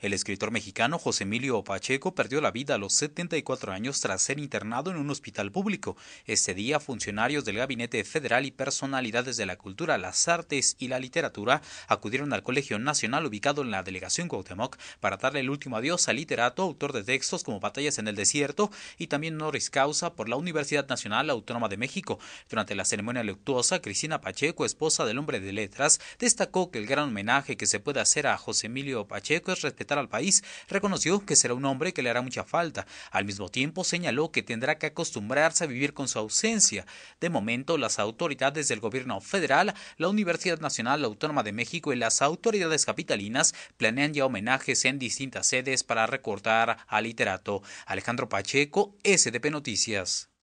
El escritor mexicano José Emilio Pacheco perdió la vida a los 74 años tras ser internado en un hospital público. Este día, funcionarios del Gabinete Federal y personalidades de la cultura, las artes y la literatura acudieron al Colegio Nacional ubicado en la delegación Cuauhtémoc para darle el último adiós al literato, autor de textos como Batallas en el Desierto y también honoris causa por la Universidad Nacional Autónoma de México. Durante la ceremonia luctuosa, Cristina Pacheco, esposa del hombre de letras, destacó que el gran homenaje que se puede hacer a José Emilio Pacheco es al país, reconoció que será un hombre que le hará mucha falta. Al mismo tiempo señaló que tendrá que acostumbrarse a vivir con su ausencia. De momento, las autoridades del gobierno federal, la Universidad Nacional Autónoma de México y las autoridades capitalinas planean ya homenajes en distintas sedes para recortar al literato. Alejandro Pacheco, SDP Noticias.